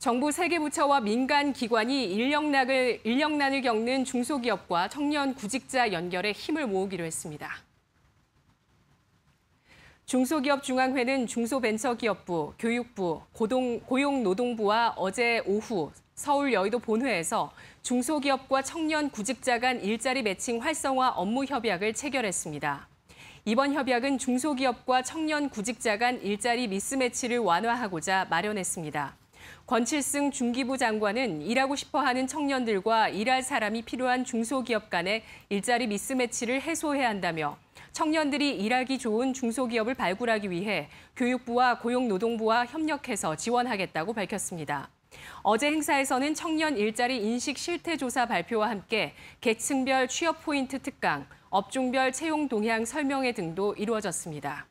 정부 세계부처와 민간 기관이 인력난을, 인력난을 겪는 중소기업과 청년 구직자 연결에 힘을 모으기로 했습니다. 중소기업중앙회는 중소벤처기업부, 교육부, 고동, 고용노동부와 어제 오후 서울 여의도 본회에서 중소기업과 청년 구직자 간 일자리 매칭 활성화 업무 협약을 체결했습니다. 이번 협약은 중소기업과 청년 구직자 간 일자리 미스매치를 완화하고자 마련했습니다. 권칠승 중기부 장관은 일하고 싶어 하는 청년들과 일할 사람이 필요한 중소기업 간의 일자리 미스매치를 해소해야 한다며 청년들이 일하기 좋은 중소기업을 발굴하기 위해 교육부와 고용노동부와 협력해서 지원하겠다고 밝혔습니다. 어제 행사에서는 청년 일자리 인식 실태 조사 발표와 함께 계층별 취업 포인트 특강, 업종별 채용 동향 설명회 등도 이루어졌습니다.